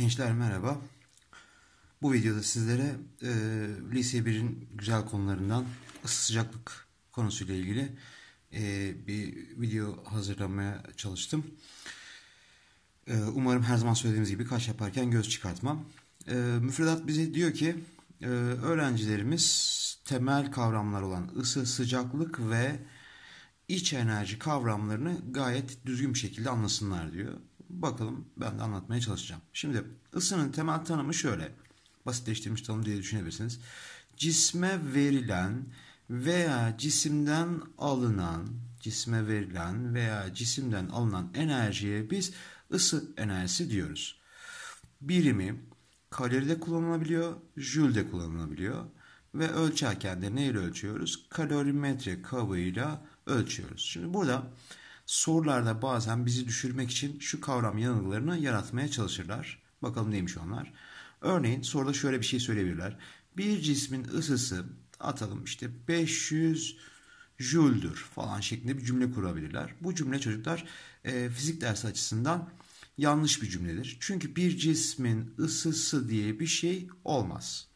Gençler merhaba. Bu videoda sizlere e, Lise 1'in güzel konularından ısı sıcaklık konusuyla ilgili e, bir video hazırlamaya çalıştım. E, umarım her zaman söylediğimiz gibi kaç yaparken göz çıkartmam. E, müfredat bize diyor ki e, öğrencilerimiz temel kavramlar olan ısı, sıcaklık ve iç enerji kavramlarını gayet düzgün bir şekilde anlasınlar diyor. Bakalım ben de anlatmaya çalışacağım. Şimdi ısının temel tanımı şöyle. Basitleştirilmiş tanım diye düşünebilirsiniz. Cisme verilen veya cisimden alınan cisme verilen veya cisimden alınan enerjiye biz ısı enerjisi diyoruz. Birimi kaloride kullanılabiliyor, jülde kullanılabiliyor ve ölçerken de neyle ölçüyoruz? Kalorimetre kabıyla ölçüyoruz. Şimdi burada sorularda bazen bizi düşürmek için şu kavram yanılgılarını yaratmaya çalışırlar. Bakalım neymiş onlar. Örneğin soruda şöyle bir şey söyleyebilirler. Bir cismin ısısı atalım işte 500 jüldür falan şeklinde bir cümle kurabilirler. Bu cümle çocuklar e, fizik dersi açısından yanlış bir cümledir. Çünkü bir cismin ısısı diye bir şey olmaz.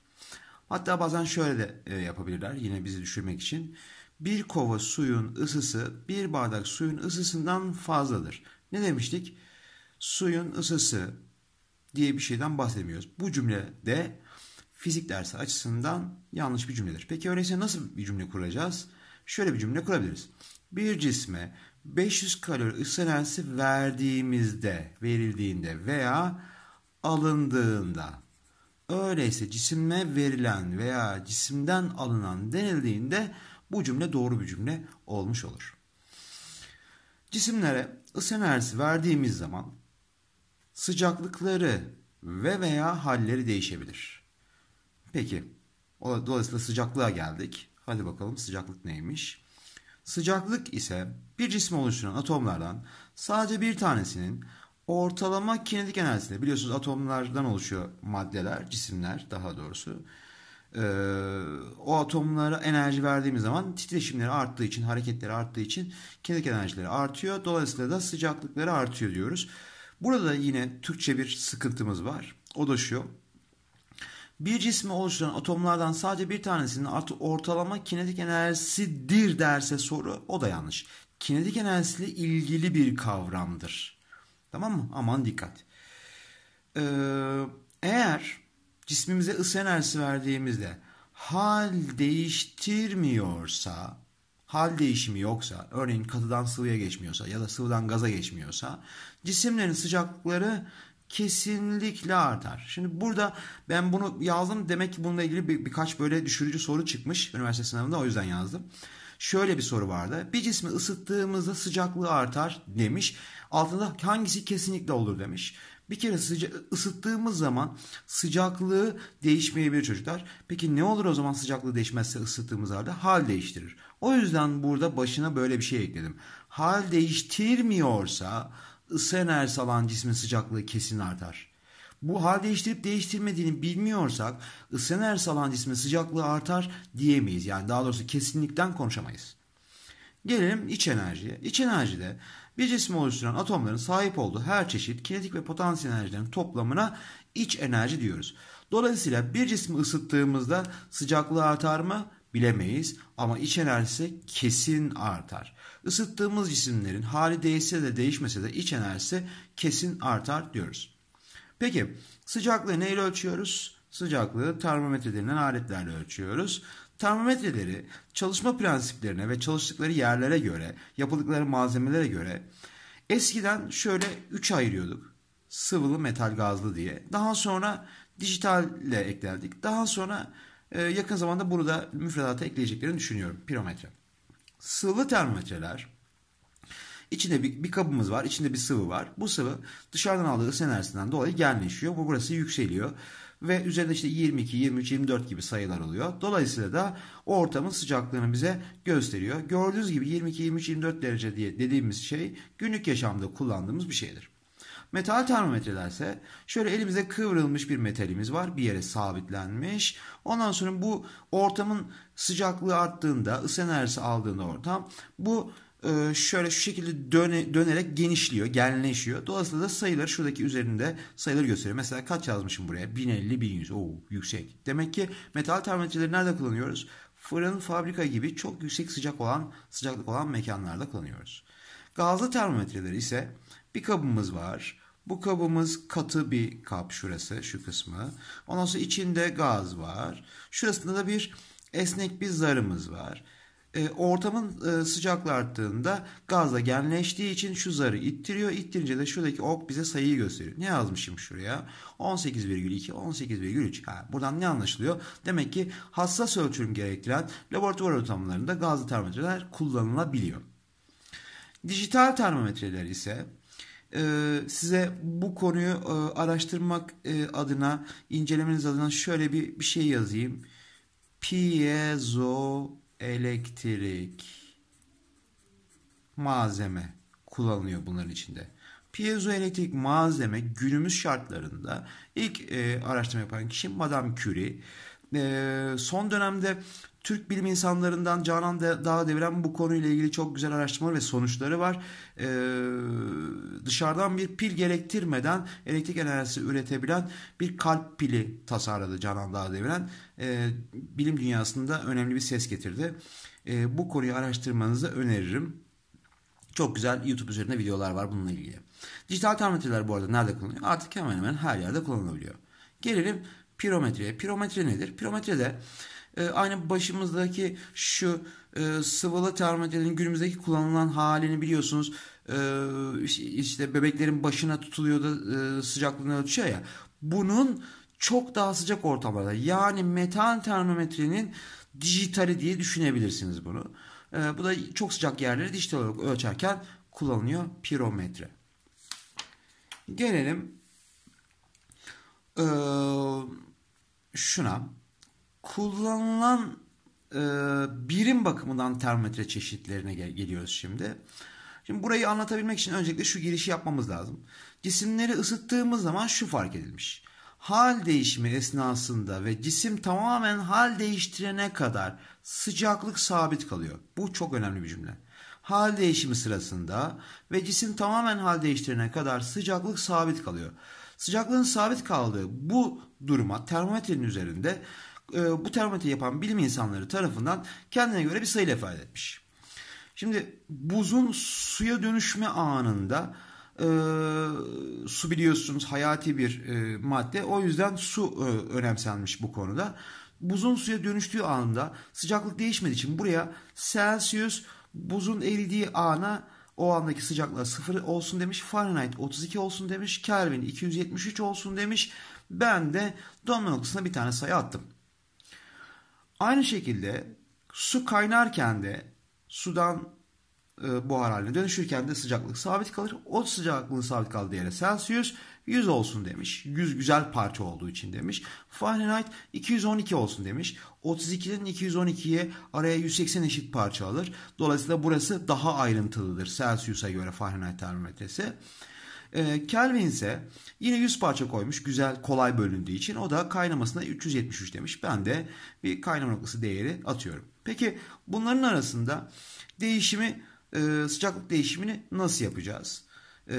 Hatta bazen şöyle de e, yapabilirler yine bizi düşürmek için bir kova suyun ısısı bir bardak suyun ısısından fazladır. Ne demiştik? Suyun ısısı diye bir şeyden bahsedemiyoruz. Bu cümle de fizik dersi açısından yanlış bir cümledir. Peki öyleyse nasıl bir cümle kuracağız? Şöyle bir cümle kurabiliriz. Bir cisme 500 kalori ısı enerjisi verdiğimizde, verildiğinde veya alındığında öyleyse cisime verilen veya cisimden alınan denildiğinde bu cümle doğru bir cümle olmuş olur. Cisimlere ısı enerjisi verdiğimiz zaman sıcaklıkları ve veya halleri değişebilir. Peki dolayısıyla sıcaklığa geldik. Hadi bakalım sıcaklık neymiş? Sıcaklık ise bir cisim oluşturan atomlardan sadece bir tanesinin ortalama kinetik enerjisini biliyorsunuz atomlardan oluşuyor maddeler, cisimler daha doğrusu e, o atomlara enerji verdiğimiz zaman titreşimleri arttığı için, hareketleri arttığı için kinetik enerjileri artıyor. Dolayısıyla da sıcaklıkları artıyor diyoruz. Burada yine Türkçe bir sıkıntımız var. O da şu. Bir cismi oluşturan atomlardan sadece bir tanesinin artı ortalama kinetik enerjisidir derse soru o da yanlış. Kinetik enerjisiyle ilgili bir kavramdır. Tamam mı? Aman dikkat. Ee, eğer cismimize ısı enerjisi verdiğimizde hal değiştirmiyorsa, hal değişimi yoksa, örneğin katıdan sıvıya geçmiyorsa ya da sıvıdan gaza geçmiyorsa cisimlerin sıcaklıkları kesinlikle artar. Şimdi burada ben bunu yazdım. Demek ki bununla ilgili bir, birkaç böyle düşürücü soru çıkmış üniversite sınavında o yüzden yazdım. Şöyle bir soru vardı. Bir cismi ısıttığımızda sıcaklığı artar demiş. Altında hangisi kesinlikle olur demiş. Bir kere sıca- ısıttığımız zaman sıcaklığı değişmeyebilir çocuklar. Peki ne olur o zaman sıcaklığı değişmezse ısıttığımız halde? Hal değiştirir. O yüzden burada başına böyle bir şey ekledim. Hal değiştirmiyorsa ısı enerjisi alan cismin sıcaklığı kesin artar. Bu hal değiştirip değiştirmediğini bilmiyorsak ısı enerjisi alan cismin sıcaklığı artar diyemeyiz. Yani daha doğrusu kesinlikten konuşamayız. Gelelim iç enerjiye. İç enerjide bir cismi oluşturan atomların sahip olduğu her çeşit kinetik ve potansiyel enerjilerin toplamına iç enerji diyoruz. Dolayısıyla bir cismi ısıttığımızda sıcaklığı artar mı? bilemeyiz ama iç enerjisi kesin artar. Isıttığımız cisimlerin hali değişse de değişmese de iç enerjisi kesin artar diyoruz. Peki sıcaklığı neyle ölçüyoruz? Sıcaklığı termometre denilen aletlerle ölçüyoruz. Termometreleri çalışma prensiplerine ve çalıştıkları yerlere göre, yapıldıkları malzemelere göre eskiden şöyle 3 ayırıyorduk. Sıvılı, metal, gazlı diye. Daha sonra dijitalle eklerdik. Daha sonra e, yakın zamanda bunu da müfredata ekleyeceklerini düşünüyorum. Pirometre. Sıvılı termometreler içinde bir, bir kabımız var. içinde bir sıvı var. Bu sıvı dışarıdan aldığı ısı enerjisinden dolayı genleşiyor. Bu burası yükseliyor ve üzerinde işte 22, 23, 24 gibi sayılar oluyor. Dolayısıyla da o ortamın sıcaklığını bize gösteriyor. Gördüğünüz gibi 22, 23, 24 derece diye dediğimiz şey günlük yaşamda kullandığımız bir şeydir. Metal termometrelerse şöyle elimize kıvrılmış bir metalimiz var bir yere sabitlenmiş. Ondan sonra bu ortamın sıcaklığı arttığında ısı enerjisi aldığında ortam bu e, şöyle şu şekilde döne, dönerek genişliyor, genleşiyor. Dolayısıyla da sayılar şuradaki üzerinde sayılar gösteriyor. Mesela kaç yazmışım buraya? 1050, 1100. Oo yüksek. Demek ki metal termometreleri nerede kullanıyoruz? Fırın, fabrika gibi çok yüksek sıcak olan sıcaklık olan mekanlarda kullanıyoruz. Gazlı termometreler ise bir kabımız var. Bu kabımız katı bir kap şurası şu kısmı. Ondan sonra içinde gaz var. Şurasında da bir esnek bir zarımız var. E, ortamın e, sıcaklığı arttığında gazla genleştiği için şu zarı ittiriyor. İttirince de şuradaki ok bize sayıyı gösteriyor. Ne yazmışım şuraya? 18,2, 18,3. Ha, buradan ne anlaşılıyor? Demek ki hassas ölçüm gerektiren laboratuvar ortamlarında gazlı termometreler kullanılabiliyor. Dijital termometreler ise e, size bu konuyu araştırmak adına, incelemeniz adına şöyle bir, bir şey yazayım. Piezo elektrik, malzeme kullanılıyor bunların içinde. Piezoelektrik malzeme günümüz şartlarında ilk e, araştırma yapan kişi Madame Curie. E, son dönemde Türk bilim insanlarından Canan Dağdeviren bu konuyla ilgili çok güzel araştırmalar ve sonuçları var. Ee, dışarıdan bir pil gerektirmeden elektrik enerjisi üretebilen bir kalp pili tasarladı Canan Dağdeviren. Ee, bilim dünyasında önemli bir ses getirdi. Ee, bu konuyu araştırmanızı öneririm. Çok güzel YouTube üzerinde videolar var bununla ilgili. Dijital termometreler bu arada nerede kullanılıyor? Artık hemen hemen her yerde kullanılabiliyor. Gelelim pirometreye. Pirometre nedir? Pirometrede de e, aynı başımızdaki şu e, sıvılı termometrenin günümüzdeki kullanılan halini biliyorsunuz. E, işte bebeklerin başına tutuluyor da e, sıcaklığını ölçüyor ya. Bunun çok daha sıcak ortamlarda yani metan termometrenin dijitali diye düşünebilirsiniz bunu. E, bu da çok sıcak yerleri dijital olarak ölçerken kullanılıyor pirometre. Gelelim e, şuna kullanılan e, birim bakımından termometre çeşitlerine gel- geliyoruz şimdi. Şimdi burayı anlatabilmek için öncelikle şu girişi yapmamız lazım. Cisimleri ısıttığımız zaman şu fark edilmiş. Hal değişimi esnasında ve cisim tamamen hal değiştirene kadar sıcaklık sabit kalıyor. Bu çok önemli bir cümle. Hal değişimi sırasında ve cisim tamamen hal değiştirene kadar sıcaklık sabit kalıyor. Sıcaklığın sabit kaldığı bu duruma termometrenin üzerinde e, bu termometre yapan bilim insanları tarafından kendine göre bir sayıyla ifade etmiş. Şimdi buzun suya dönüşme anında e, su biliyorsunuz hayati bir e, madde. O yüzden su e, önemsenmiş bu konuda. Buzun suya dönüştüğü anda sıcaklık değişmediği için buraya Celsius buzun eridiği ana o andaki sıcaklığa 0 olsun demiş. Fahrenheit 32 olsun demiş. Kelvin 273 olsun demiş. Ben de donma noktasına bir tane sayı attım. Aynı şekilde su kaynarken de sudan e, buhar haline dönüşürken de sıcaklık sabit kalır. O sıcaklığın sabit kaldığı yere Celsius 100 olsun demiş. 100 güzel parça olduğu için demiş. Fahrenheit 212 olsun demiş. 32'den 212'ye araya 180 eşit parça alır. Dolayısıyla burası daha ayrıntılıdır Celsius'a göre Fahrenheit termometresi. Ee, Kelvin ise yine 100 parça koymuş güzel kolay bölündüğü için o da kaynamasına 373 demiş. Ben de bir kaynama noktası değeri atıyorum. Peki bunların arasında değişimi e, sıcaklık değişimini nasıl yapacağız? E,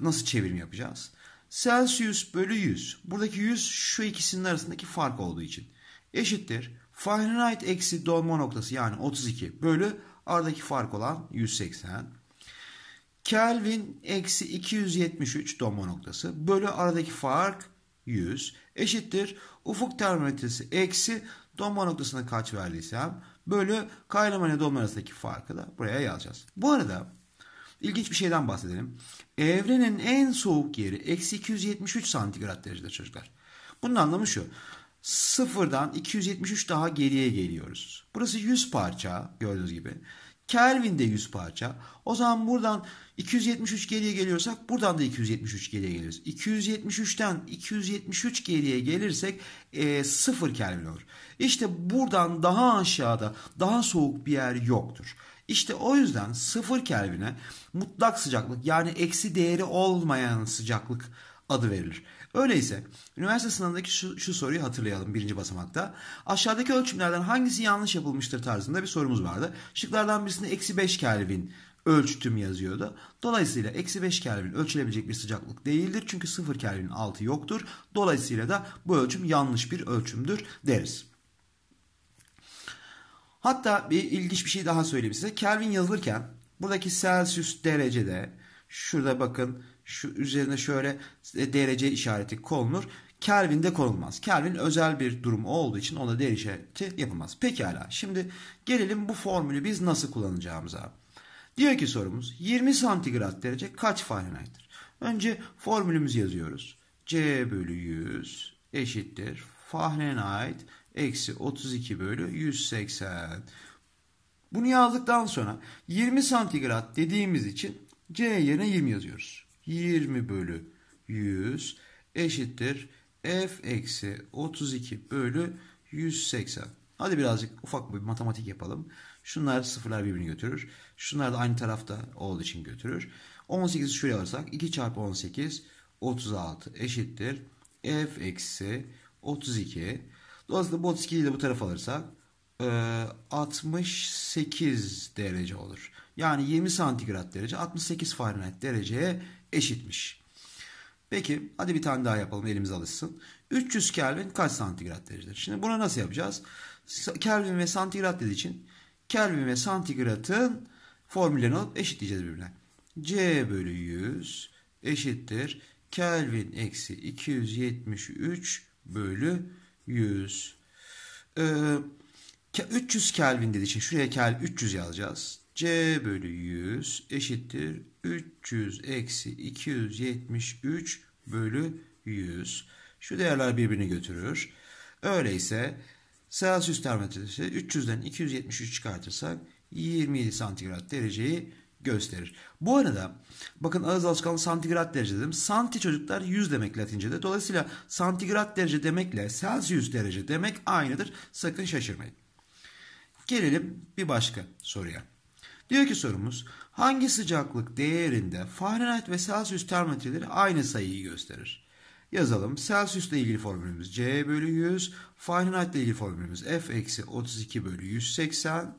nasıl çevirim yapacağız? Celsius bölü 100. Buradaki 100 şu ikisinin arasındaki fark olduğu için. Eşittir. Fahrenheit eksi donma noktası yani 32 bölü aradaki fark olan 180 Kelvin eksi 273 donma noktası bölü aradaki fark 100 eşittir. Ufuk termometresi eksi donma noktasına kaç verdiysem bölü kaynama ile donma arasındaki farkı da buraya yazacağız. Bu arada ilginç bir şeyden bahsedelim. Evrenin en soğuk yeri eksi 273 santigrat derecede çocuklar. Bunun anlamı şu. Sıfırdan 273 daha geriye geliyoruz. Burası 100 parça gördüğünüz gibi. Kelvin'de 100 parça. O zaman buradan 273 geriye geliyorsak buradan da 273 geriye geliyoruz. 273'ten 273 geriye gelirsek e, 0 Kelvin olur. İşte buradan daha aşağıda daha soğuk bir yer yoktur. İşte o yüzden 0 Kelvin'e mutlak sıcaklık yani eksi değeri olmayan sıcaklık adı verilir. Öyleyse üniversite sınavındaki şu, şu soruyu hatırlayalım birinci basamakta. Aşağıdaki ölçümlerden hangisi yanlış yapılmıştır tarzında bir sorumuz vardı. Şıklardan birisinde eksi 5 Kelvin ölçtüm yazıyordu. Dolayısıyla eksi 5 Kelvin ölçülebilecek bir sıcaklık değildir. Çünkü 0 kelvin altı yoktur. Dolayısıyla da bu ölçüm yanlış bir ölçümdür deriz. Hatta bir ilginç bir şey daha söyleyeyim size. Kelvin yazılırken buradaki Celsius derecede şurada bakın şu üzerine şöyle derece işareti konulur. Kelvin'de konulmaz. Kelvin özel bir durum olduğu için ona değer işareti yapılmaz. Pekala şimdi gelelim bu formülü biz nasıl kullanacağımıza. Diyor ki sorumuz 20 santigrat derece kaç Fahrenheit'tir? Önce formülümüzü yazıyoruz. C bölü 100 eşittir Fahrenheit eksi 32 bölü 180. Bunu yazdıktan sonra 20 santigrat dediğimiz için C yerine 20 yazıyoruz. 20 bölü 100 eşittir f eksi 32 bölü 180. Hadi birazcık ufak bir matematik yapalım. Şunlar sıfırlar birbirini götürür. Şunlar da aynı tarafta olduğu için götürür. 18'i şuraya alırsak 2 çarpı 18 36 eşittir. f eksi 32. Dolayısıyla bu 32'yi de bu tarafa alırsak 68 e, derece olur. Yani 20 santigrat derece 68 Fahrenheit dereceye eşitmiş. Peki hadi bir tane daha yapalım elimiz alışsın. 300 Kelvin kaç santigrat derecedir? Şimdi bunu nasıl yapacağız? Kelvin ve santigrat dediği için Kelvin ve santigratın formüllerini alıp eşitleyeceğiz birbirine. C bölü 100 eşittir. Kelvin eksi 273 bölü 100. Ee, 300 Kelvin dediği için şuraya Kelvin 300 yazacağız. C bölü 100 eşittir 300 eksi 273 bölü 100. Şu değerler birbirini götürür. Öyleyse Celsius termometresi 300'den 273 çıkartırsak 27 santigrat dereceyi gösterir. Bu arada bakın ağız alışkanlığı santigrat derece dedim. Santi çocuklar 100 demek Latince'de. Dolayısıyla santigrat derece demekle Celsius derece demek aynıdır. Sakın şaşırmayın. Gelelim bir başka soruya. Diyor ki sorumuz hangi sıcaklık değerinde Fahrenheit ve Celsius termometreleri aynı sayıyı gösterir? Yazalım. Celsius ile ilgili formülümüz C bölü 100. Fahrenheit ile ilgili formülümüz F eksi 32 bölü 180.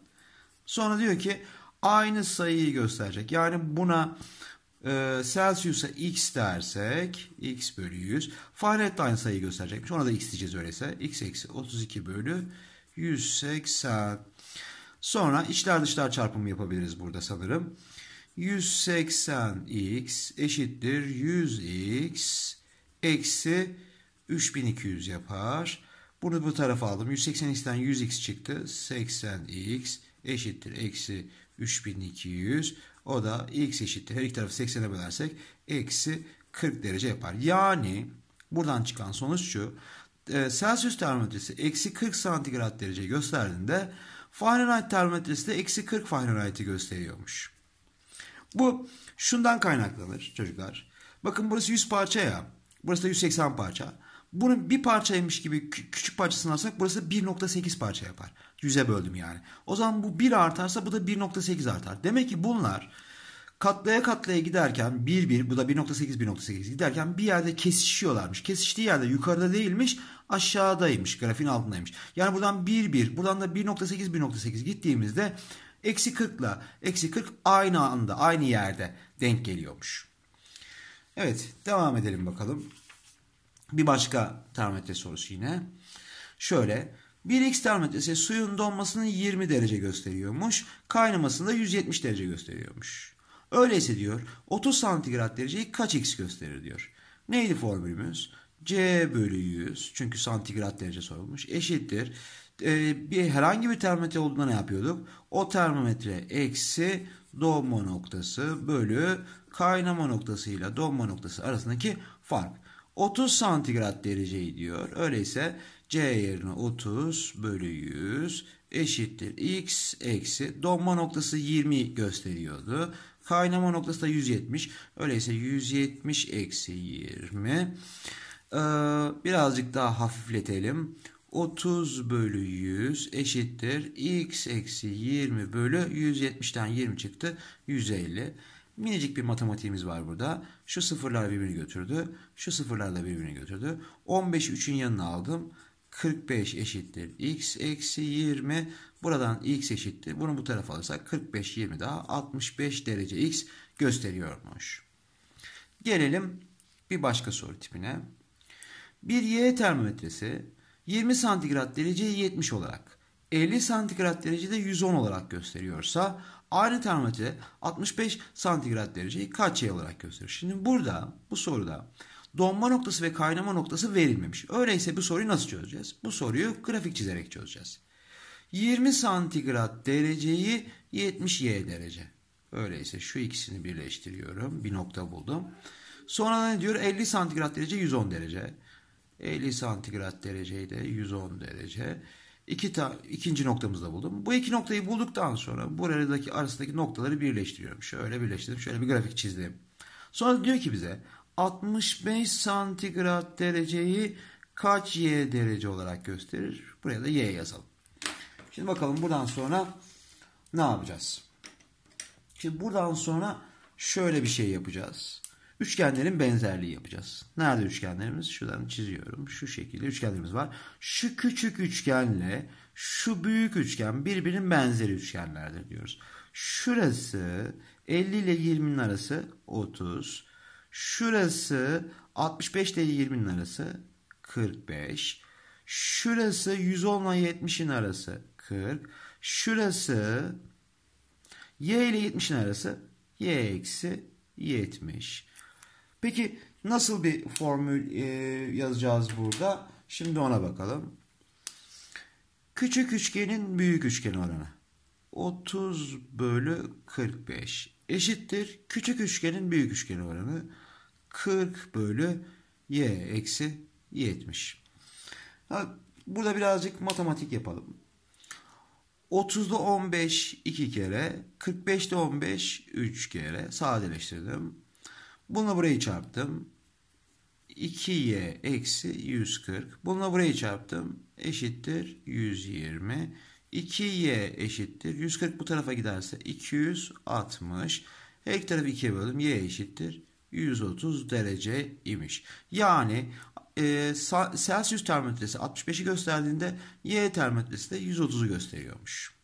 Sonra diyor ki aynı sayıyı gösterecek. Yani buna e, Celsius'a x dersek x bölü 100. Fahrenheit de aynı sayıyı gösterecekmiş. Ona da x diyeceğiz öyleyse. x eksi 32 bölü 180. Sonra içler dışlar çarpımı yapabiliriz burada sanırım. 180x eşittir 100x eksi 3200 yapar. Bunu bu tarafa aldım. 180x'ten 100x çıktı. 80x eşittir eksi 3200. O da x eşittir. Her iki tarafı 80'e bölersek eksi 40 derece yapar. Yani buradan çıkan sonuç şu. Ee, Celsius termometresi eksi 40 santigrat derece gösterdiğinde Fahrenheit termometresi de eksi 40 Fahrenheit'i gösteriyormuş. Bu şundan kaynaklanır çocuklar. Bakın burası 100 parça ya. Burası da 180 parça. Bunun bir parçaymış gibi küçük parçasını alsak burası 1.8 parça yapar. 100'e böldüm yani. O zaman bu 1 artarsa bu da 1.8 artar. Demek ki bunlar Katlaya katlaya giderken bir bir, bu da 1.8 1.8 giderken bir yerde kesişiyorlarmış. Kesiştiği yerde yukarıda değilmiş aşağıdaymış grafiğin altındaymış. Yani buradan bir bir, buradan da 1.8 1.8 gittiğimizde eksi 40 ile eksi 40 aynı anda aynı yerde denk geliyormuş. Evet devam edelim bakalım. Bir başka termometre sorusu yine. Şöyle 1x termometresi suyun donmasını 20 derece gösteriyormuş. Kaynamasını da 170 derece gösteriyormuş. Öyleyse diyor 30 santigrat dereceyi kaç x gösterir diyor. Neydi formülümüz? C bölü 100 çünkü santigrat derece sorulmuş eşittir. Ee, bir herhangi bir termometre olduğunda ne yapıyorduk? O termometre eksi donma noktası bölü kaynama noktası ile donma noktası arasındaki fark. 30 santigrat dereceyi diyor. Öyleyse C yerine 30 bölü 100 eşittir x eksi donma noktası 20 gösteriyordu. Kaynama noktası da 170. Öyleyse 170 eksi 20. Ee, birazcık daha hafifletelim. 30 bölü 100 eşittir. X eksi 20 bölü 170'ten 20 çıktı. 150. Minicik bir matematiğimiz var burada. Şu sıfırlar birbirini götürdü. Şu sıfırlar da birbirini götürdü. 15'i 3'ün yanına aldım. 45 eşittir x eksi 20. Buradan x eşittir. Bunu bu tarafa alırsak 45 20 daha 65 derece x gösteriyormuş. Gelelim bir başka soru tipine. Bir y termometresi 20 santigrat dereceyi 70 olarak 50 santigrat derecede 110 olarak gösteriyorsa aynı termometre 65 santigrat dereceyi kaç y olarak gösterir? Şimdi burada bu soruda donma noktası ve kaynama noktası verilmemiş. Öyleyse bu soruyu nasıl çözeceğiz? Bu soruyu grafik çizerek çözeceğiz. 20 santigrat dereceyi 70 Y derece. Öyleyse şu ikisini birleştiriyorum. Bir nokta buldum. Sonra ne diyor? 50 santigrat derece 110 derece. 50 santigrat dereceyi de 110 derece. İki ta, ikinci noktamızı da buldum. Bu iki noktayı bulduktan sonra buradaki arasındaki noktaları birleştiriyorum. Şöyle birleştirdim. Şöyle bir grafik çizdim. Sonra diyor ki bize 65 santigrat dereceyi kaç y derece olarak gösterir? Buraya da y yazalım. Şimdi bakalım buradan sonra ne yapacağız? Şimdi buradan sonra şöyle bir şey yapacağız. Üçgenlerin benzerliği yapacağız. Nerede üçgenlerimiz? Şuradan çiziyorum. Şu şekilde üçgenlerimiz var. Şu küçük üçgenle şu büyük üçgen birbirinin benzeri üçgenlerdir diyoruz. Şurası 50 ile 20'nin arası 30. Şurası 65 ile 20'nin arası 45. Şurası 110 ile 70'in arası 40. Şurası y ile 70'in arası y eksi 70. Peki nasıl bir formül e, yazacağız burada? Şimdi ona bakalım. Küçük üçgenin büyük üçgen oranı. 30 bölü 45 eşittir. Küçük üçgenin büyük üçgen oranı 40 bölü y eksi 70. Burada birazcık matematik yapalım. 30'da 15 2 kere, 45'te 15 3 kere sadeleştirdim. Bunu burayı çarptım. 2y eksi 140. Bununla burayı çarptım. Eşittir 120. 2y eşittir. 140 bu tarafa giderse 260. Her tarafı 2'ye böldüm. y eşittir 130 derece imiş. Yani e, Celsius termometresi 65'i gösterdiğinde Y termometresi de 130'u gösteriyormuş.